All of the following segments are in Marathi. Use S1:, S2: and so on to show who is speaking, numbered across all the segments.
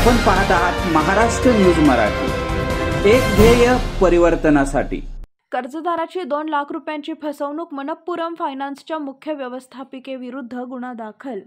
S1: आपण पाहत आहात महाराष्ट्र न्यूज मराठी एक ध्येय परिवर्तनासाठी
S2: कर्जदाराची दोन लाख रुपयांची फसवणूक मनप्पुरम फायनान्सच्या मुख्य व्यवस्थापिकेविरुद्ध गुन्हा दाखल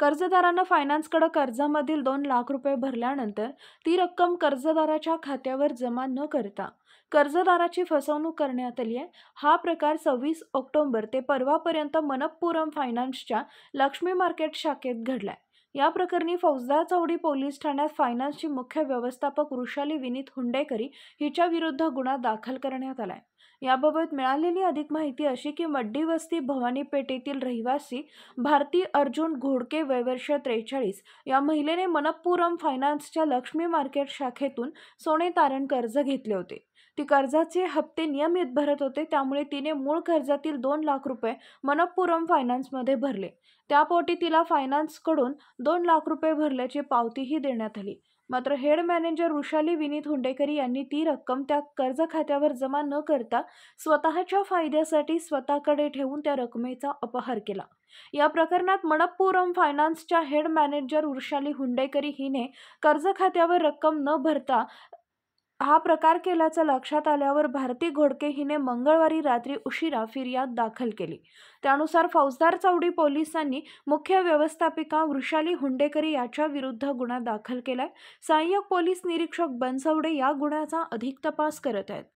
S2: कर्जदारानं फायनान्सकडे कर्जामधील दोन लाख रुपये भरल्यानंतर ती रक्कम कर्जदाराच्या खात्यावर जमा न करता कर्जदाराची फसवणूक करण्यात आली आहे हा प्रकार सव्वीस ऑक्टोंबर ते परवापर्यंत मनप्पुरम फायनान्सच्या लक्ष्मी मार्केट शाखेत घडलाय या प्रकरणी फौजदार चौडी पोलीस ठाण्यात फायनान्सची मुख्य व्यवस्थापक वृषाली विनीत हुंडेकरी हिच्या विरुद्ध गुन्हा दाखल करण्यात आलाय याबाबत मिळालेली अधिक माहिती अशी की मड्डी वस्ती भवानी पेठेतील रहिवासी भारती अर्जुन घोडके वयवर्ष त्रेचाळीस या महिलेने मनप्पुरम फायनान्सच्या लक्ष्मी मार्केट शाखेतून सोने तारण कर्ज घेतले होते ती कर्जाचे हप्ते नियमित भरत होते त्यामुळे तिने मूळ कर्जातील दोन लाख रुपये मनप्पुरम फायनान्समध्ये भरले त्यापोटी तिला फायनान्सकडून दोन लाख रुपये भरल्याची पावतीही देण्यात आली मात्र हेड मॅनेजर वृषाली विनीत हुंडेकरी यांनी ती रक्कम त्या कर्ज खात्यावर जमा न करता स्वतःच्या फायद्यासाठी स्वतःकडे ठेवून त्या रकमेचा अपहार केला या प्रकरणात मणप्पुरम फायनान्सच्या हेड मॅनेजर वृषाली हुंडेकरी हिने कर्ज खात्यावर रक्कम न भरता हा प्रकार केल्याचं लक्षात आल्यावर भारती घोडके हिने मंगळवारी रात्री उशिरा फिर्याद दाखल केली त्यानुसार फौजदार चौडी पोलिसांनी मुख्य व्यवस्थापिका वृषाली हुंडेकरी याच्या विरुद्ध गुन्हा दाखल केलाय सहाय्यक पोलीस निरीक्षक बनसवडे या गुन्ह्याचा अधिक तपास करत आहेत